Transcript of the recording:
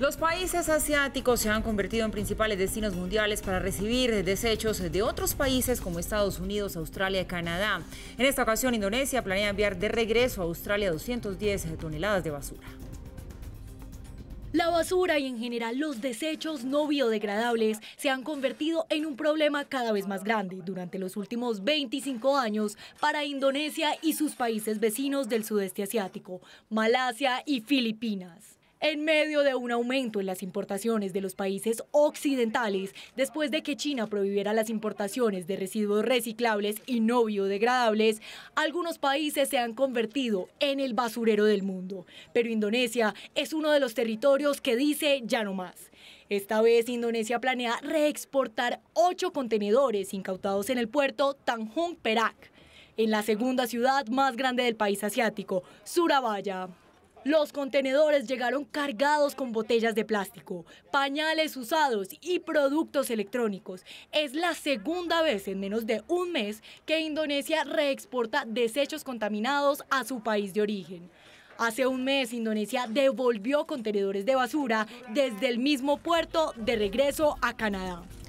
Los países asiáticos se han convertido en principales destinos mundiales para recibir desechos de otros países como Estados Unidos, Australia y Canadá. En esta ocasión, Indonesia planea enviar de regreso a Australia 210 toneladas de basura. La basura y en general los desechos no biodegradables se han convertido en un problema cada vez más grande durante los últimos 25 años para Indonesia y sus países vecinos del sudeste asiático, Malasia y Filipinas en medio de un aumento en las importaciones de los países occidentales después de que China prohibiera las importaciones de residuos reciclables y no biodegradables, algunos países se han convertido en el basurero del mundo. Pero Indonesia es uno de los territorios que dice ya no más. Esta vez Indonesia planea reexportar ocho contenedores incautados en el puerto Tanjung Perak, en la segunda ciudad más grande del país asiático, Surabaya. Los contenedores llegaron cargados con botellas de plástico, pañales usados y productos electrónicos. Es la segunda vez en menos de un mes que Indonesia reexporta desechos contaminados a su país de origen. Hace un mes Indonesia devolvió contenedores de basura desde el mismo puerto de regreso a Canadá.